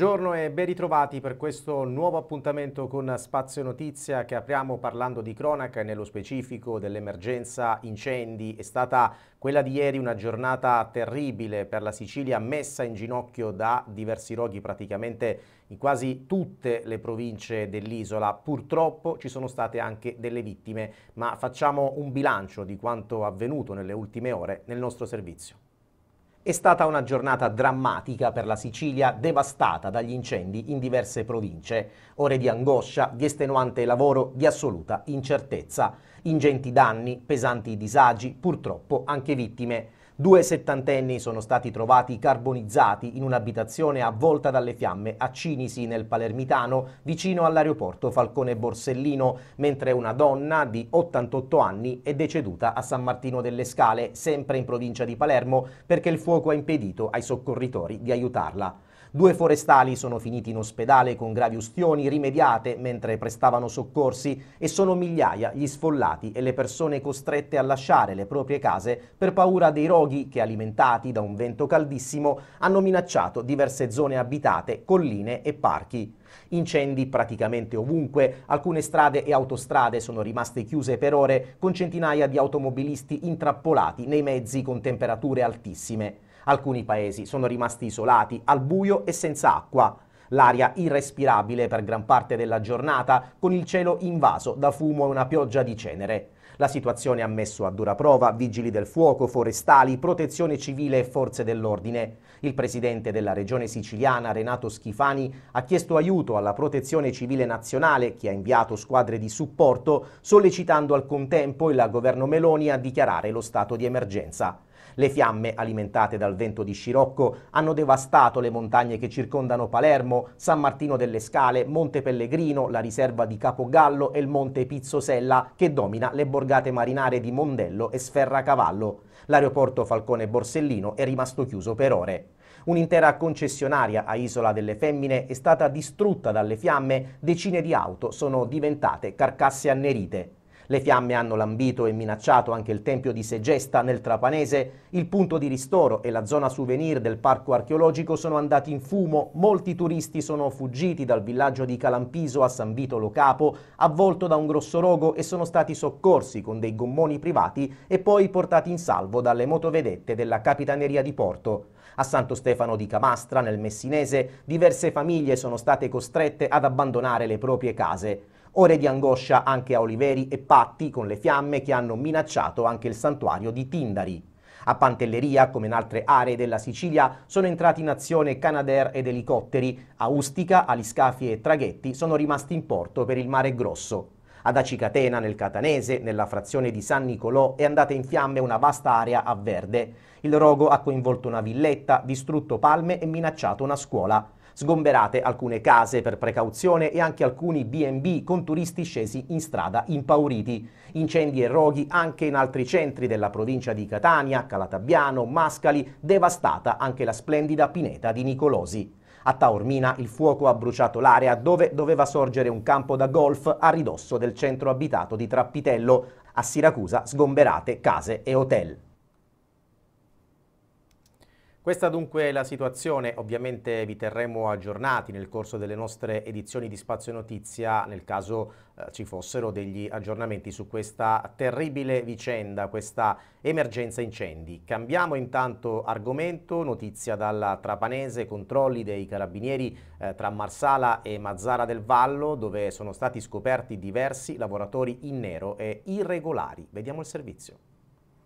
Buongiorno e ben ritrovati per questo nuovo appuntamento con Spazio Notizia che apriamo parlando di cronaca e nello specifico dell'emergenza incendi. È stata quella di ieri una giornata terribile per la Sicilia messa in ginocchio da diversi roghi praticamente in quasi tutte le province dell'isola. Purtroppo ci sono state anche delle vittime, ma facciamo un bilancio di quanto avvenuto nelle ultime ore nel nostro servizio. È stata una giornata drammatica per la Sicilia, devastata dagli incendi in diverse province. Ore di angoscia, di estenuante lavoro, di assoluta incertezza. Ingenti danni, pesanti disagi, purtroppo anche vittime. Due settantenni sono stati trovati carbonizzati in un'abitazione avvolta dalle fiamme a Cinisi nel Palermitano, vicino all'aeroporto Falcone Borsellino, mentre una donna di 88 anni è deceduta a San Martino delle Scale, sempre in provincia di Palermo, perché il fuoco ha impedito ai soccorritori di aiutarla. Due forestali sono finiti in ospedale con gravi ustioni rimediate mentre prestavano soccorsi e sono migliaia gli sfollati e le persone costrette a lasciare le proprie case per paura dei roghi che, alimentati da un vento caldissimo, hanno minacciato diverse zone abitate, colline e parchi. Incendi praticamente ovunque, alcune strade e autostrade sono rimaste chiuse per ore, con centinaia di automobilisti intrappolati nei mezzi con temperature altissime. Alcuni paesi sono rimasti isolati, al buio e senza acqua. L'aria irrespirabile per gran parte della giornata, con il cielo invaso da fumo e una pioggia di cenere. La situazione ha messo a dura prova vigili del fuoco, forestali, protezione civile e forze dell'ordine. Il presidente della regione siciliana, Renato Schifani, ha chiesto aiuto alla protezione civile nazionale, che ha inviato squadre di supporto, sollecitando al contempo il governo Meloni a dichiarare lo stato di emergenza. Le fiamme, alimentate dal vento di scirocco, hanno devastato le montagne che circondano Palermo, San Martino delle Scale, Monte Pellegrino, la riserva di Capogallo e il monte Pizzosella che domina le borgate marinare di Mondello e Sferracavallo. L'aeroporto Falcone Borsellino è rimasto chiuso per ore. Un'intera concessionaria a Isola delle Femmine è stata distrutta dalle fiamme, decine di auto sono diventate carcasse annerite. Le fiamme hanno lambito e minacciato anche il tempio di Segesta nel Trapanese, il punto di ristoro e la zona souvenir del parco archeologico sono andati in fumo, molti turisti sono fuggiti dal villaggio di Calampiso a San Vito Lo Capo, avvolto da un grosso rogo e sono stati soccorsi con dei gommoni privati e poi portati in salvo dalle motovedette della Capitaneria di Porto. A Santo Stefano di Camastra, nel Messinese, diverse famiglie sono state costrette ad abbandonare le proprie case. Ore di angoscia anche a Oliveri e Patti con le fiamme che hanno minacciato anche il santuario di Tindari. A Pantelleria, come in altre aree della Sicilia, sono entrati in azione Canadair ed elicotteri. A Ustica, aliscafi e traghetti sono rimasti in porto per il Mare Grosso. Ad Acicatena, nel Catanese, nella frazione di San Nicolò, è andata in fiamme una vasta area a verde. Il rogo ha coinvolto una villetta, distrutto palme e minacciato una scuola sgomberate alcune case per precauzione e anche alcuni B&B con turisti scesi in strada impauriti. Incendi e roghi anche in altri centri della provincia di Catania, Calatabiano, Mascali, devastata anche la splendida pineta di Nicolosi. A Taormina il fuoco ha bruciato l'area dove doveva sorgere un campo da golf a ridosso del centro abitato di Trappitello. A Siracusa sgomberate case e hotel. Questa dunque è la situazione, ovviamente vi terremo aggiornati nel corso delle nostre edizioni di Spazio Notizia nel caso eh, ci fossero degli aggiornamenti su questa terribile vicenda, questa emergenza incendi. Cambiamo intanto argomento, notizia dalla Trapanese, controlli dei carabinieri eh, tra Marsala e Mazzara del Vallo dove sono stati scoperti diversi lavoratori in nero e irregolari. Vediamo il servizio.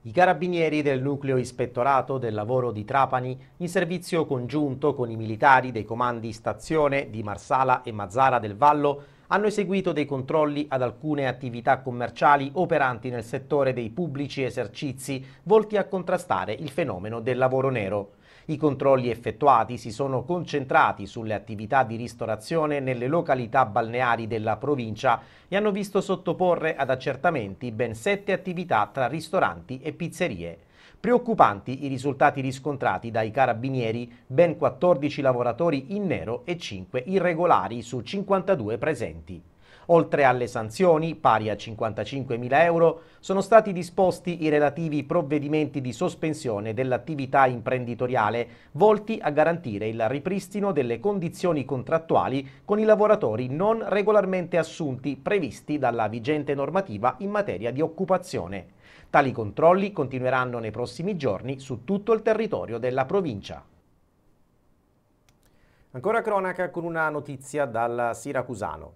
I carabinieri del nucleo ispettorato del lavoro di Trapani, in servizio congiunto con i militari dei comandi stazione di Marsala e Mazzara del Vallo, hanno eseguito dei controlli ad alcune attività commerciali operanti nel settore dei pubblici esercizi volti a contrastare il fenomeno del lavoro nero. I controlli effettuati si sono concentrati sulle attività di ristorazione nelle località balneari della provincia e hanno visto sottoporre ad accertamenti ben sette attività tra ristoranti e pizzerie. Preoccupanti i risultati riscontrati dai carabinieri, ben 14 lavoratori in nero e 5 irregolari su 52 presenti. Oltre alle sanzioni, pari a 55.000 euro, sono stati disposti i relativi provvedimenti di sospensione dell'attività imprenditoriale volti a garantire il ripristino delle condizioni contrattuali con i lavoratori non regolarmente assunti previsti dalla vigente normativa in materia di occupazione. Tali controlli continueranno nei prossimi giorni su tutto il territorio della provincia. Ancora cronaca con una notizia dal Siracusano.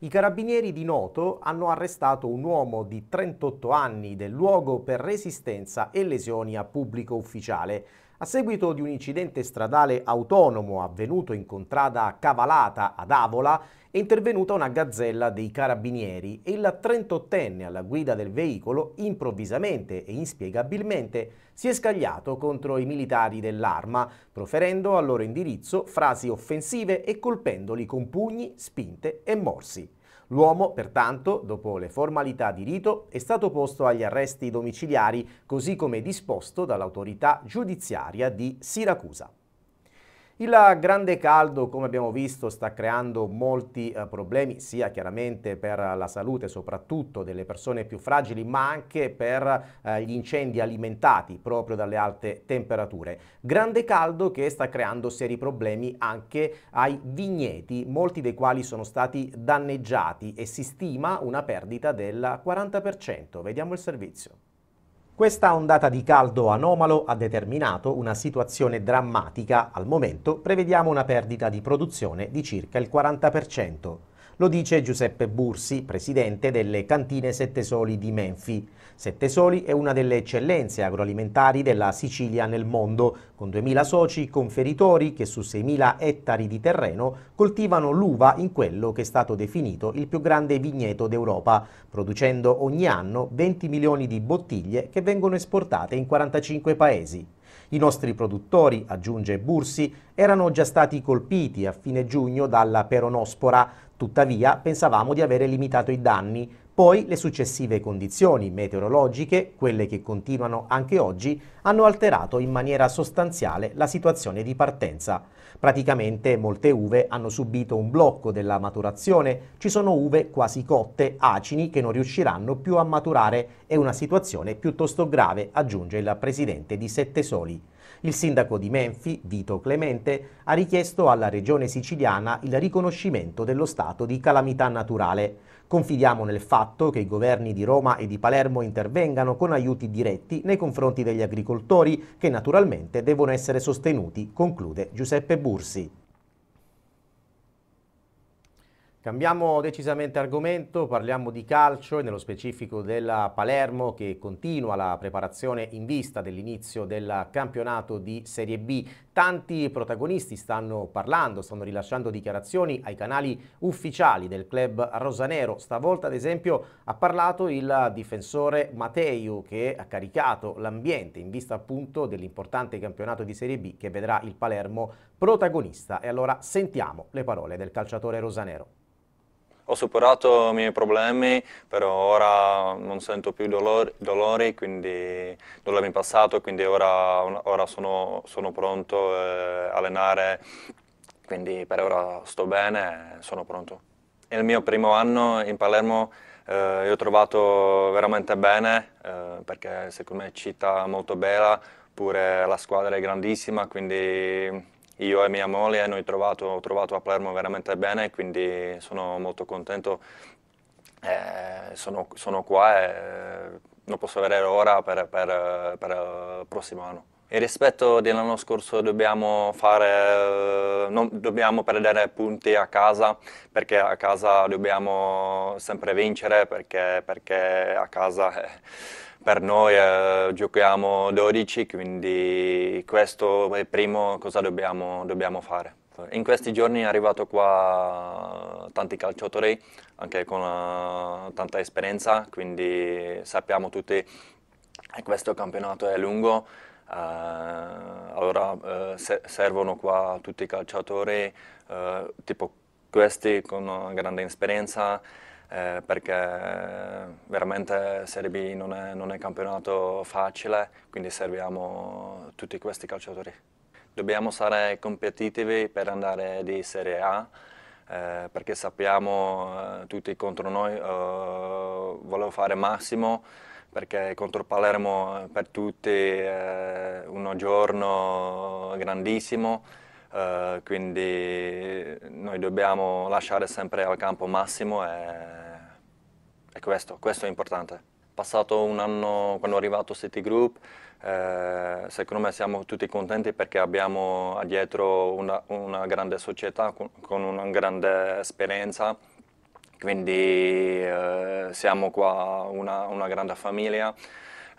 I carabinieri di Noto hanno arrestato un uomo di 38 anni del luogo per resistenza e lesioni a pubblico ufficiale. A seguito di un incidente stradale autonomo avvenuto in contrada Cavalata ad Avola, intervenuta una gazzella dei carabinieri e la 38enne alla guida del veicolo improvvisamente e inspiegabilmente si è scagliato contro i militari dell'arma, proferendo al loro indirizzo frasi offensive e colpendoli con pugni, spinte e morsi. L'uomo, pertanto, dopo le formalità di rito, è stato posto agli arresti domiciliari, così come disposto dall'autorità giudiziaria di Siracusa. Il grande caldo, come abbiamo visto, sta creando molti eh, problemi, sia chiaramente per la salute soprattutto delle persone più fragili, ma anche per eh, gli incendi alimentati proprio dalle alte temperature. Grande caldo che sta creando seri problemi anche ai vigneti, molti dei quali sono stati danneggiati e si stima una perdita del 40%. Vediamo il servizio. Questa ondata di caldo anomalo ha determinato una situazione drammatica. Al momento prevediamo una perdita di produzione di circa il 40%. Lo dice Giuseppe Bursi, presidente delle cantine Sette Soli di Menfi. Sette Soli è una delle eccellenze agroalimentari della Sicilia nel mondo, con 2.000 soci conferitori che su 6.000 ettari di terreno coltivano l'uva in quello che è stato definito il più grande vigneto d'Europa, producendo ogni anno 20 milioni di bottiglie che vengono esportate in 45 paesi. I nostri produttori, aggiunge Bursi, erano già stati colpiti a fine giugno dalla peronospora, tuttavia pensavamo di avere limitato i danni, poi le successive condizioni meteorologiche, quelle che continuano anche oggi, hanno alterato in maniera sostanziale la situazione di partenza. Praticamente molte uve hanno subito un blocco della maturazione, ci sono uve quasi cotte, acini che non riusciranno più a maturare, è una situazione piuttosto grave, aggiunge il presidente di Sette Soli. Il sindaco di Menfi, Vito Clemente, ha richiesto alla regione siciliana il riconoscimento dello stato di calamità naturale. Confidiamo nel fatto che i governi di Roma e di Palermo intervengano con aiuti diretti nei confronti degli agricoltori che naturalmente devono essere sostenuti, conclude Giuseppe Bursi. Cambiamo decisamente argomento, parliamo di calcio e nello specifico della Palermo che continua la preparazione in vista dell'inizio del campionato di Serie B Tanti protagonisti stanno parlando, stanno rilasciando dichiarazioni ai canali ufficiali del club rosanero. Stavolta, ad esempio, ha parlato il difensore Mateiu che ha caricato l'ambiente in vista appunto dell'importante campionato di Serie B che vedrà il Palermo protagonista. E allora sentiamo le parole del calciatore rosanero. Ho superato i miei problemi, però ora non sento più dolori, dolori quindi dolori in passato, quindi ora, ora sono, sono, pronto a eh, allenare, quindi per ora sto bene e sono pronto. Nel mio primo anno in Palermo eh, ho trovato veramente bene, eh, perché secondo me è città molto bella, pure la squadra è grandissima, quindi io e mia moglie noi trovato, trovato a Palermo veramente bene, quindi sono molto contento, eh, sono, sono, qua e non posso vedere ora per, per, per il prossimo anno. E rispetto dell'anno scorso dobbiamo, fare, eh, non, dobbiamo perdere punti a casa perché a casa dobbiamo sempre vincere perché, perché a casa... Eh, per noi eh, giochiamo 12, quindi questo è il primo cosa dobbiamo, dobbiamo fare. In questi giorni è arrivato qua tanti calciatori, anche con uh, tanta esperienza, quindi sappiamo tutti che eh, questo campionato è lungo, uh, allora uh, se servono qua tutti i calciatori, tipo questi con una grande esperienza, eh, perché veramente Serie B non è, non è campionato facile, quindi serviamo tutti questi calciatori. Dobbiamo stare competitivi per andare di Serie A, eh, perché sappiamo eh, tutti contro noi, eh, volevo fare massimo perché contro Palermo per tutti è eh, un giorno grandissimo eh, quindi noi dobbiamo lasciare sempre al campo massimo e, e questo, questo, è importante. Passato un anno quando è arrivato City Group, eh, secondo me siamo tutti contenti perché abbiamo dietro una, una grande società con, con una grande esperienza quindi eh, siamo qua una, una, grande famiglia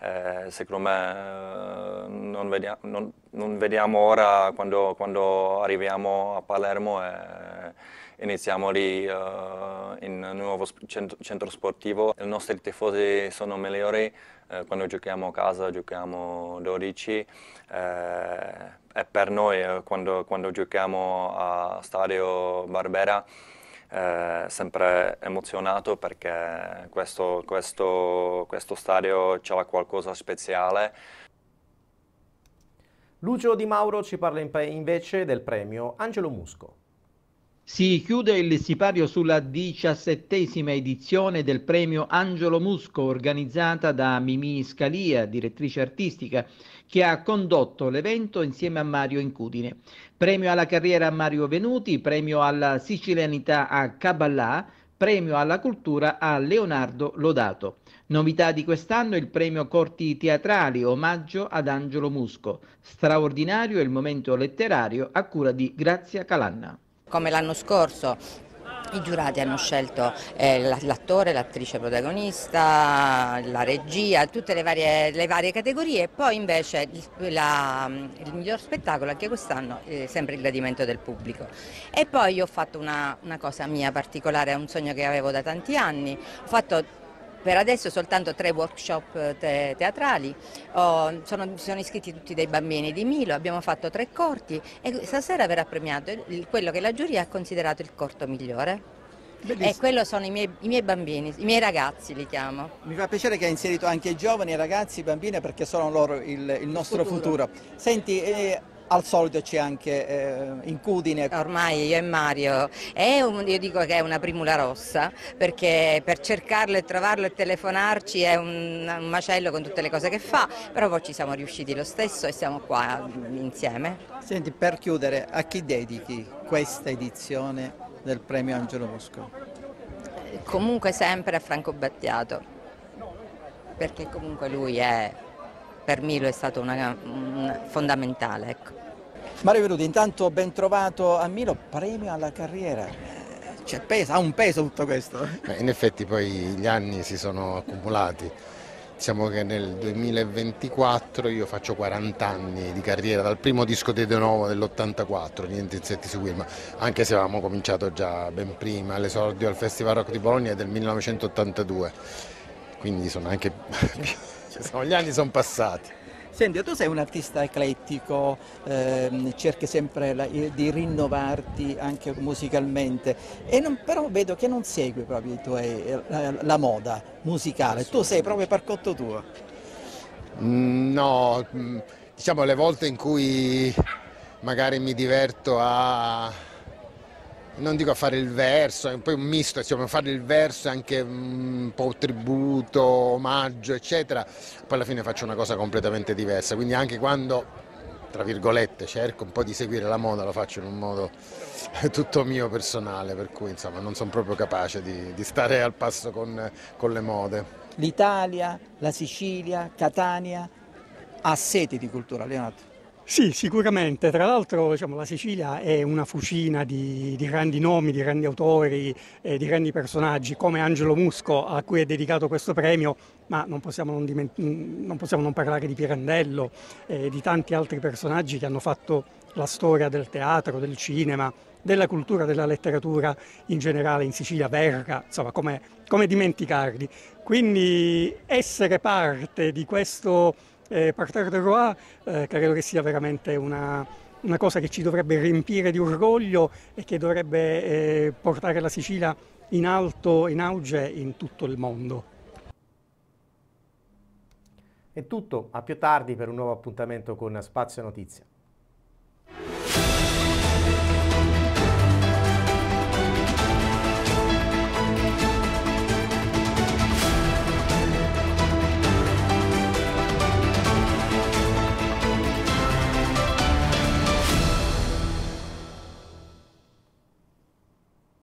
eh, secondo me eh, non, vedia non, non vediamo ora quando, quando, arriviamo a Palermo e iniziamo lì uh, in un nuovo centro, centro, sportivo. I nostri tifosi sono migliori eh, quando giochiamo a casa, giochiamo 12 eh, e per noi eh, quando, quando giochiamo a Stadio Barbera sempre emozionato perché questo, questo, questo stadio c'era qualcosa di speciale. Lucio Di Mauro ci parla invece del premio Angelo Musco. Si chiude il sipario sulla diciassettesima edizione del premio Angelo Musco organizzata da Mimì Scalia, direttrice artistica, che ha condotto l'evento insieme a Mario Incudine. Premio alla carriera a Mario Venuti, premio alla sicilianità a Caballà, premio alla cultura a Leonardo Lodato. Novità di quest'anno il premio Corti Teatrali, omaggio ad Angelo Musco. Straordinario il momento letterario a cura di Grazia Calanna. Come l'anno scorso i giurati hanno scelto eh, l'attore, l'attrice protagonista, la regia, tutte le varie, le varie categorie e poi invece il, la, il miglior spettacolo anche quest'anno è eh, sempre il gradimento del pubblico. E poi io ho fatto una, una cosa mia particolare, un sogno che avevo da tanti anni, ho fatto per adesso soltanto tre workshop eh, te teatrali, oh, sono, sono, iscritti tutti dei bambini di Milo, abbiamo fatto tre corti e stasera verrà premiato il, quello che la giuria ha considerato il corto migliore. Bellissimo. E quello sono i miei, i miei, bambini, i miei ragazzi li chiamo. Mi fa piacere che hai inserito anche i giovani, i ragazzi, i bambini perché sono loro il, il nostro futuro. futuro. Senti, eh, al solito c'è anche eh, Incudine. Ormai io e Mario, è un, io dico che è una primula rossa, perché per cercarlo e trovarlo e telefonarci è un, un macello con tutte le cose che fa, però poi ci siamo riusciti lo stesso e siamo qua mm, insieme. Senti, per chiudere, a chi dedichi questa edizione del premio Angelo Mosco? Comunque sempre a Franco Battiato, perché comunque lui è per Milo è stato una, una fondamentale. Ecco. Mario Veruti, intanto ben trovato a Milo, premio alla carriera. Cioè, pesa, ha un peso tutto questo? Beh, in effetti poi gli anni si sono accumulati. Diciamo che nel 2024 io faccio 40 anni di carriera, dal primo disco di De Novo dell'84, Niente Insetti su Wilma, anche se avevamo cominciato già ben prima, l'esordio al Festival Rock di Bologna del 1982 quindi sono anche... Cioè, sono, gli anni sono passati. Senti, tu sei un artista eclettico, ehm, cerchi sempre la, di rinnovarti anche musicalmente, non, però vedo che non segui proprio tuoi, eh, la, la, moda musicale, tu sei proprio parcotto tuo. Mm, no, mm, diciamo le volte in cui magari mi diverto a non dico a fare il verso, è poi un misto, insomma, fare il verso è anche un po' tributo, omaggio, eccetera, poi alla fine faccio una cosa completamente diversa, quindi anche quando tra virgolette cerco un po' di seguire la moda, lo faccio in un modo tutto mio personale, per cui insomma non sono proprio capace di, di stare al passo con, con le mode. L'Italia, la Sicilia, Catania ha sete di cultura, Leonardo. Sì, sicuramente. Tra l'altro diciamo, la Sicilia è una fucina di, di grandi nomi, di grandi autori, eh, di grandi personaggi, come Angelo Musco a cui è dedicato questo premio, ma non possiamo non, diment- mm, non, possiamo non parlare di Pirandello e eh, di tanti altri personaggi che hanno fatto la storia del teatro, del cinema, della cultura, della letteratura in generale in Sicilia, Verga, insomma come, come dimenticarli. Quindi essere parte di questo eh, Parterre de Roa eh, credo che sia veramente una, una, cosa che ci dovrebbe riempire di orgoglio e che dovrebbe eh, portare la Sicilia in alto, in auge in tutto il mondo. È tutto, a più tardi per un nuovo appuntamento con Spazio Notizia.